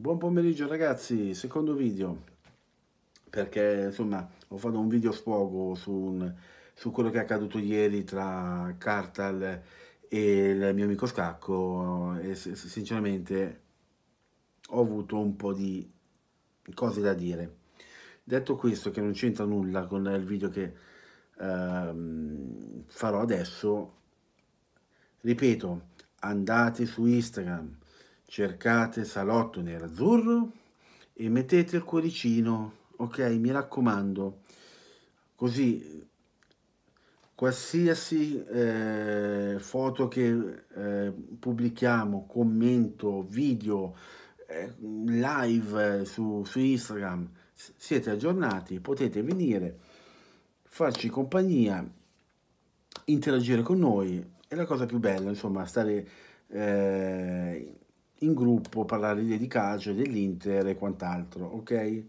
Buon pomeriggio ragazzi, secondo video, perché insomma ho fatto un video sfogo su, un, su quello che è accaduto ieri tra Cartal e il mio amico Scacco e sinceramente ho avuto un po' di cose da dire. Detto questo, che non c'entra nulla con il video che ehm, farò adesso, ripeto, andate su Instagram, cercate salotto nerazzurro e mettete il cuoricino, ok? Mi raccomando, così qualsiasi eh, foto che eh, pubblichiamo, commento, video, eh, live eh, su, su Instagram, siete aggiornati, potete venire, farci compagnia, interagire con noi. È la cosa più bella, insomma, stare... Eh, in gruppo, parlare di calcio, dell'Inter e quant'altro, ok?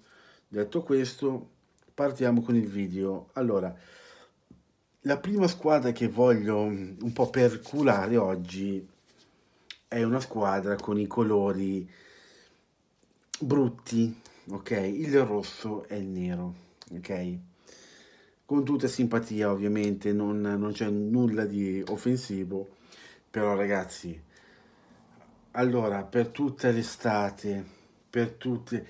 Detto questo, partiamo con il video. Allora, la prima squadra che voglio un po' perculare oggi è una squadra con i colori brutti, ok? Il rosso e il nero, ok? Con tutta simpatia ovviamente, non, non c'è nulla di offensivo, però ragazzi allora per tutta l'estate, per tutti,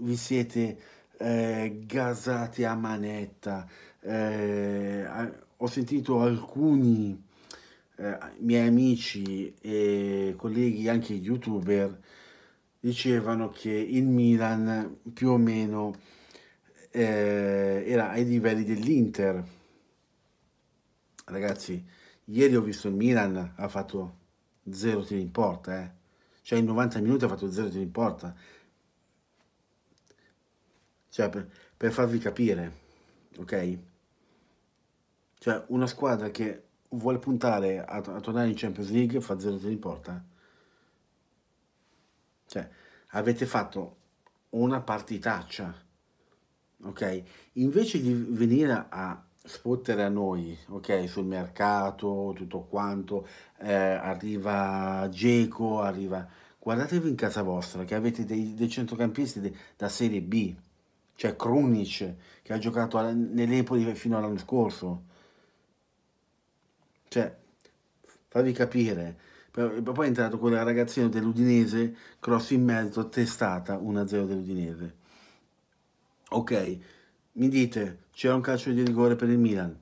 vi siete eh, gasati a manetta, eh, ho sentito alcuni eh, miei amici e colleghi, anche youtuber, dicevano che il Milan più o meno eh, era ai livelli dell'Inter. Ragazzi, ieri ho visto il Milan, ha fatto zero tiri in porta, eh. Cioè in 90 minuti ha fatto zero tiri in porta. Cioè per, per farvi capire, ok? Cioè una squadra che vuole puntare a, a tornare in Champions League fa zero tiri in porta. Cioè avete fatto una partitaccia, ok? Invece di venire a sputtere a noi, ok, sul mercato, tutto quanto, eh, arriva Geco, arriva... Guardatevi in casa vostra che avete dei, dei centrocampisti de, da Serie B, cioè Krunic che ha giocato alla, nell'Empoli fino all'anno scorso. Cioè, farvi capire. Poi è entrato quella ragazzina dell'Udinese, cross in mezzo, testata 1-0 dell'Udinese. Ok, mi dite c'era un calcio di rigore per il Milan,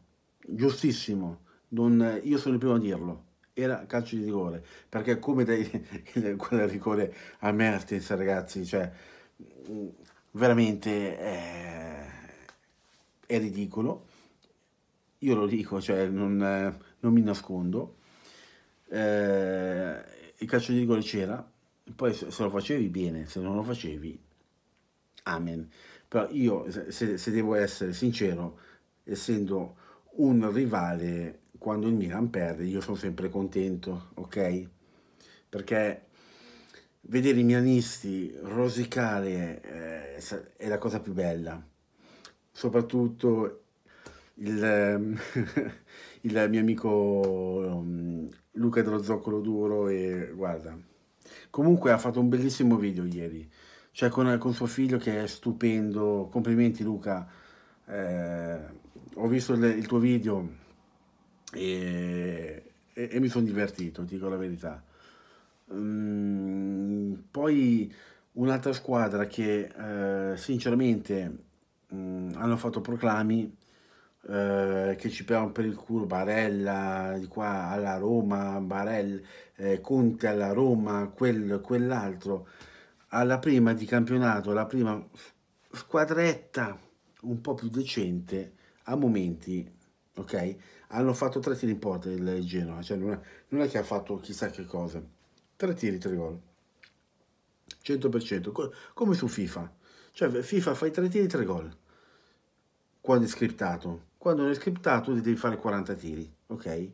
giustissimo, non, io sono il primo a dirlo, era calcio di rigore, perché come dai, quel rigore a Mertens ragazzi, cioè veramente è, eh, è ridicolo, io lo dico, cioè non, non mi nascondo, eh, il calcio di rigore c'era, poi se lo facevi bene, se non lo facevi, amen però io se, se devo essere sincero, essendo un rivale, quando il Milan perde, io sono sempre contento, ok? Perché vedere i mianisti rosicare eh, è la cosa più bella, soprattutto il, ehm, il mio amico ehm, Luca dello Zoccolo Duro e guarda, comunque ha fatto un bellissimo video ieri cioè con, con suo figlio che è stupendo. Complimenti Luca, eh, ho visto il, il, tuo video e, e, e mi sono divertito, dico la verità. Mm, poi un'altra squadra che eh, sinceramente mh, mm, hanno fatto proclami eh, che ci prendono per il culo Barella di qua alla Roma, Barella, eh, Conte alla Roma, quel, quell'altro alla prima di campionato, la prima squadretta un po' più decente a momenti, ok? Hanno fatto tre tiri in porta il Genoa, cioè non è, non è che ha fatto chissà che cosa. Tre tiri, tre gol. 100%, come su FIFA. Cioè FIFA fai tre tiri, tre gol. Quando è scriptato. Quando non è scriptato devi fare 40 tiri, ok?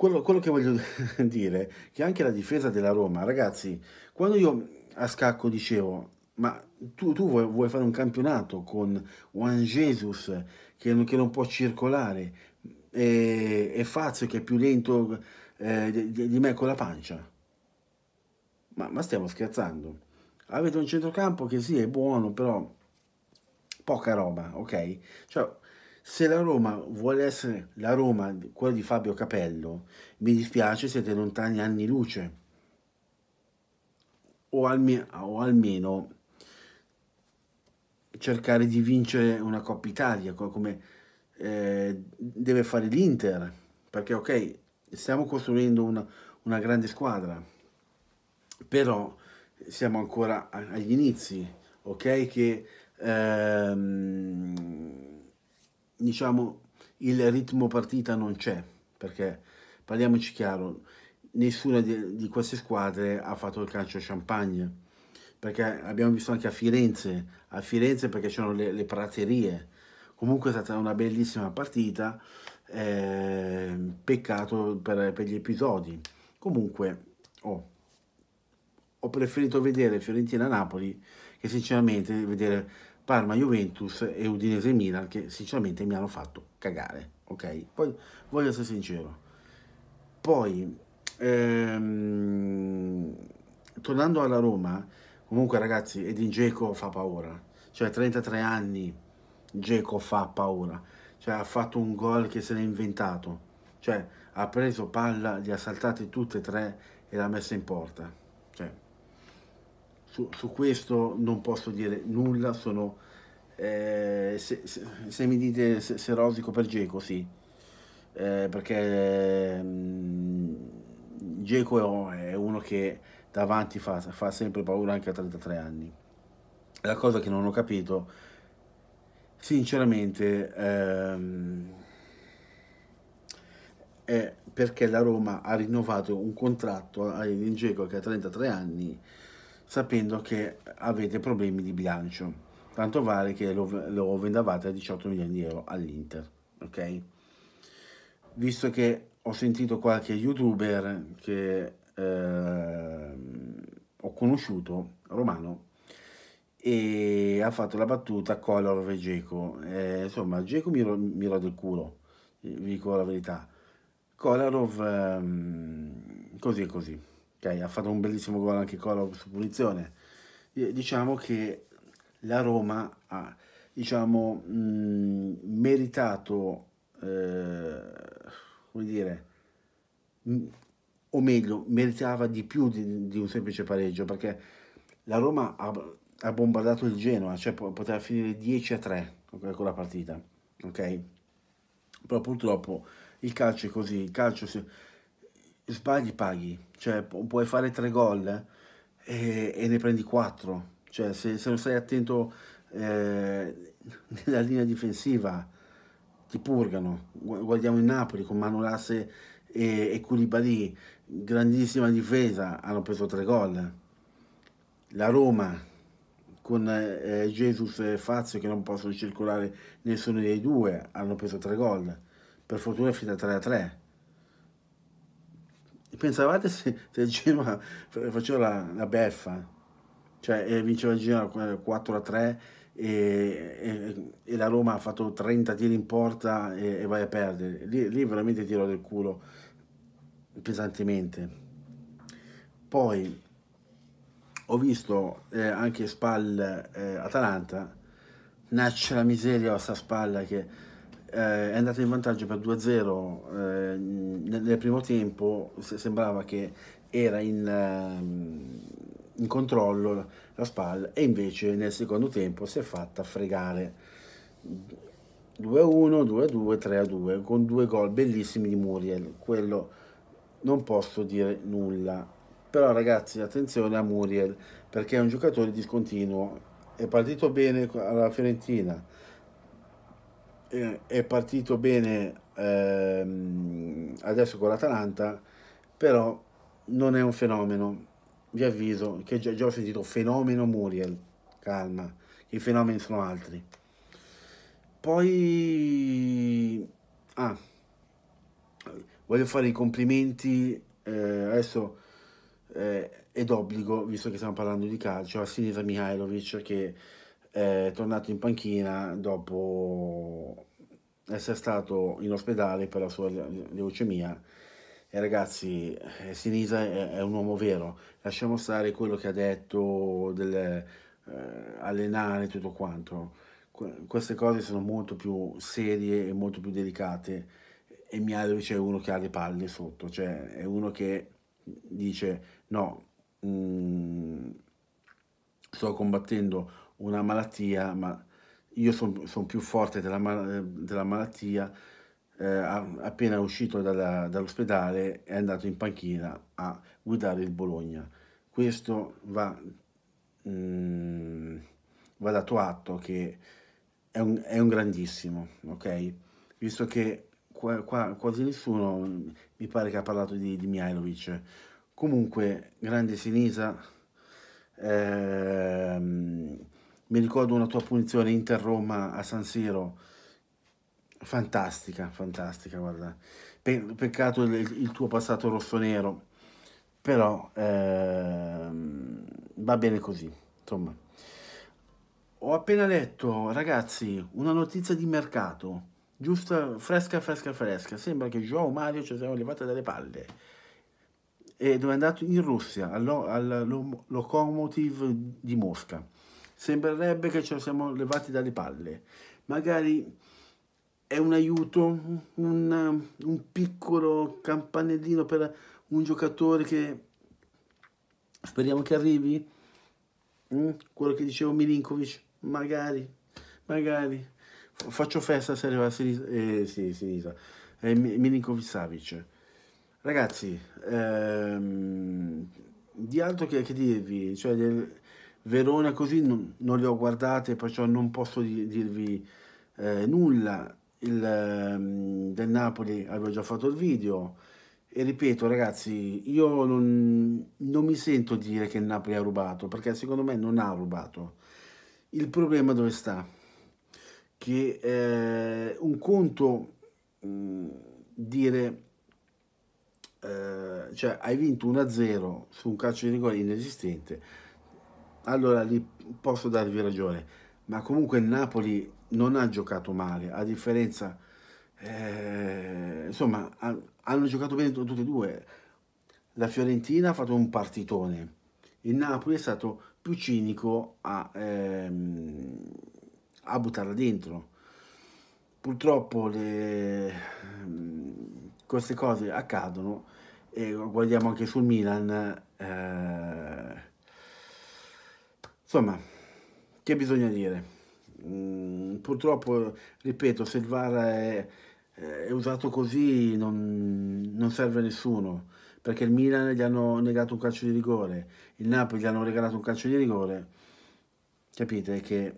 quello, quello, che voglio dire è che anche la difesa della Roma, ragazzi, quando io a scacco dicevo, ma tu, tu vuoi, vuoi, fare un campionato con Juan Jesus che non, che non può circolare e, e, Fazio che è più lento eh, di, di, me con la pancia? Ma, ma stiamo scherzando. Avete un centrocampo che sì, è buono, però poca roba, ok? Cioè, se la Roma vuole essere la Roma, quella di Fabio Capello, mi dispiace, siete lontani anni luce. O, alme o almeno cercare di vincere una Coppa Italia, come eh, deve fare l'Inter. Perché ok, stiamo costruendo una, una grande squadra, però siamo ancora agli inizi, ok? Che... Ehm, diciamo, il ritmo partita non c'è, perché parliamoci chiaro, nessuna di, di, queste squadre ha fatto il calcio champagne, perché abbiamo visto anche a Firenze, a Firenze perché c'erano le, le, praterie, comunque è stata una bellissima partita, eh, peccato per, per, gli episodi, comunque oh, ho preferito vedere Fiorentina-Napoli che sinceramente vedere Parma Juventus e Udinese Milan che sinceramente mi hanno fatto cagare, ok? Poi voglio essere sincero. Poi ehm, tornando alla Roma, comunque ragazzi, Edin Geco fa paura. Cioè 33 anni Geco fa paura. Cioè ha fatto un gol che se l'è inventato. Cioè ha preso palla, li ha saltati tutte e tre e l'ha messa in porta su, su questo non posso dire nulla, sono, eh, se, se, se, mi dite se, se rosico per Geco, sì, eh, perché mm, Geco è, è uno che davanti fa, fa sempre paura anche a 33 anni. La cosa che non ho capito, sinceramente, ehm, è perché la Roma ha rinnovato un contratto a Geco che ha 33 anni sapendo che avete problemi di bilancio. Tanto vale che lo, lo vendavate a 18 milioni di euro all'Inter, ok? Visto che ho sentito qualche youtuber che eh, ho conosciuto, romano, e ha fatto la battuta Color e Geco. Eh, insomma, Geco mi, mi rode il culo, vi dico la verità. Kolarov ehm, così e così okay? ha fatto un bellissimo gol anche Collor su punizione. Diciamo che la Roma ha diciamo, mh, mm, meritato, eh, come dire, mh, mm, o meglio, meritava di più di, di, un semplice pareggio, perché la Roma ha, ha bombardato il Genoa, cioè poteva finire 10 a 3 con la partita, ok? Però purtroppo il calcio è così, il calcio se sbagli paghi, cioè pu puoi fare tre gol e, eh, e, ne prendi quattro, cioè se, se non stai attento eh, nella linea difensiva ti purgano, guardiamo il Napoli con Manolasse e, e Curibali, grandissima difesa, hanno preso tre gol, la Roma con eh, Jesus e Fazio che non possono circolare nessuno dei due, hanno preso tre gol, per fortuna è finita 3 a 3 Pensavate se, se il Genoa faceva la, la, beffa, cioè vinceva il Genoa 4 a 3 e, e, e, la Roma ha fatto 30 tiri in porta e, e vai a perdere. Lì, lì veramente tiro del culo pesantemente. Poi ho visto eh, anche Spal eh, Atalanta, nasce la miseria a questa spalla che eh, è andato in vantaggio per 2-0 eh, nel, nel, primo tempo, se, sembrava che era in, eh, in controllo la spalla e invece nel secondo tempo si è fatta fregare 2-1, 2-2, 3-2 con due gol bellissimi di Muriel, quello non posso dire nulla, però ragazzi attenzione a Muriel perché è un giocatore discontinuo, è partito bene alla Fiorentina, eh, è partito bene ehm, adesso con l'Atalanta, però non è un fenomeno. Vi avviso che già, già ho sentito fenomeno Muriel, calma, i fenomeni sono altri. Poi, ah, voglio fare i complimenti eh, adesso eh, è d'obbligo, visto che stiamo parlando di calcio, a Sinisa Mihailovic che è tornato in panchina dopo essere stato in ospedale per la sua leucemia. E ragazzi, eh, Sinisa è, è un uomo vero, lasciamo stare quello che ha detto del eh, allenare tutto quanto. Que- queste cose sono molto più serie e molto più delicate e Mialovic è uno che ha le palle sotto, cioè è uno che dice no, mh, mm, sto combattendo una malattia, ma io sono son più forte della, della malattia, eh, appena uscito dalla, dall'ospedale è andato in panchina a guidare il Bologna. Questo va, mm, va dato atto che è un, è un grandissimo, ok? Visto che qua, qua, quasi nessuno mi pare che ha parlato di, di Mihailovic. Comunque, grande Sinisa. Ehm, mi ricordo una tua punizione Inter-Roma a San Siro, fantastica, fantastica, guarda. Pe peccato il, il, tuo passato rosso-nero, però ehm, va bene così, insomma. Ho appena letto, ragazzi, una notizia di mercato, giusta, fresca, fresca, fresca. Sembra che Joao Mario ci siamo levati dalle palle. E dove è andato? In Russia, al, al Locomotive di Mosca sembrerebbe che ce lo siamo levati dalle palle. Magari è un aiuto, un, un piccolo campanellino per un giocatore che speriamo che arrivi. Mm? Quello che dicevo Milinkovic, magari, magari. Faccio festa se arriva a Sinisa. Eh, sì, Sinisa. Eh, Milinkovic Savic. Ragazzi, ehm, di altro che, che dirvi, cioè, del, Verona così non, non le ho guardate, perciò non posso dirvi eh, nulla. Il, ehm, del Napoli avevo già fatto il video e ripeto ragazzi, io non, non mi sento dire che il Napoli ha rubato, perché secondo me non ha rubato. Il problema dove sta? Che eh, un conto mh, dire eh, cioè hai vinto 1-0 su un calcio di rigore inesistente allora lì posso darvi ragione, ma comunque il Napoli non ha giocato male, a differenza, eh, insomma, ha, hanno giocato bene tutti e due. La Fiorentina ha fatto un partitone, il Napoli è stato più cinico a, ehm, a buttarla dentro. Purtroppo le, ehm, queste cose accadono e guardiamo anche sul Milan. Eh, Insomma, che bisogna dire? Mm, purtroppo, ripeto, se il VAR è, è usato così non, non, serve a nessuno, perché il Milan gli hanno negato un calcio di rigore, il Napoli gli hanno regalato un calcio di rigore, capite che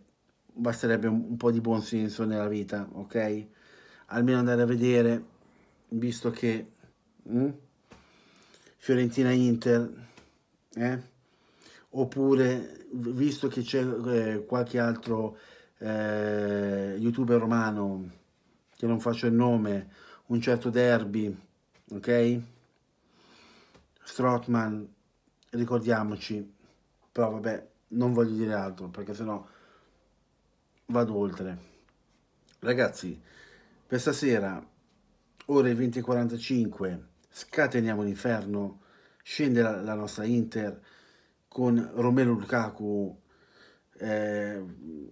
basterebbe un, un po' di buon senso nella vita, ok? Almeno andare a vedere, visto che... Mm? Fiorentina-Inter, eh? oppure visto che c'è eh, qualche altro eh, youtuber romano che non faccio il nome un certo derby ok Strotman ricordiamoci però vabbè non voglio dire altro perché sennò vado oltre ragazzi per stasera ore 20.45 scateniamo l'inferno scende la, la nostra Inter con Romero Lukaku, eh,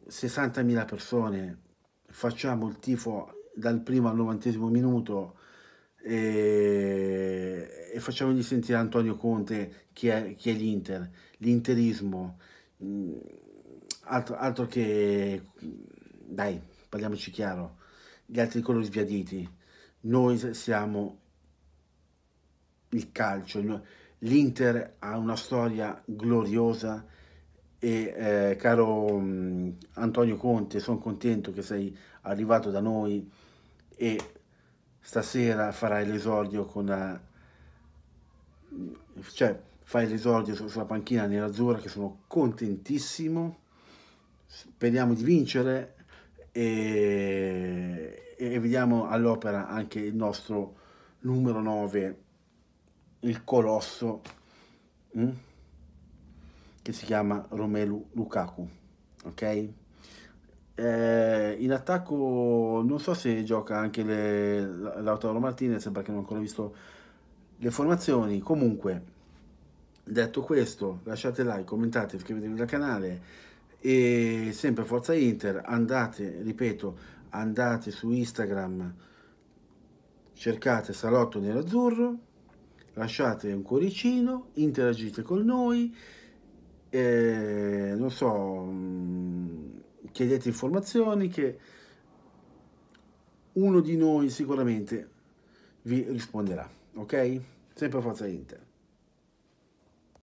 60.000 persone, facciamo il tifo dal primo al novantesimo minuto e, e facciamogli sentire Antonio Conte che è, chi è l'Inter, l'interismo, mm, altro, altro che... dai, parliamoci chiaro, gli altri colori sbiaditi, noi siamo il calcio, L'Inter ha una storia gloriosa e eh, caro mh, mm, Antonio Conte, sono contento che sei arrivato da noi e stasera farai l'esordio con la... cioè fai l'esordio sulla panchina nerazzurra che sono contentissimo, speriamo di vincere e, e vediamo all'opera anche il nostro numero 9 il colosso mh? Mm, che si chiama Romelu Lukaku, ok? Eh, in attacco non so se gioca anche le, Lautaro Martinez che non ho ancora visto le formazioni, comunque detto questo lasciate like, commentate, iscrivetevi al canale e sempre Forza Inter, andate, ripeto, andate su Instagram, cercate Salotto Nero Azzurro lasciate un cuoricino, interagite con noi, eh, non so, mm, chiedete informazioni che uno di noi sicuramente vi risponderà, ok? Sempre forza Inter.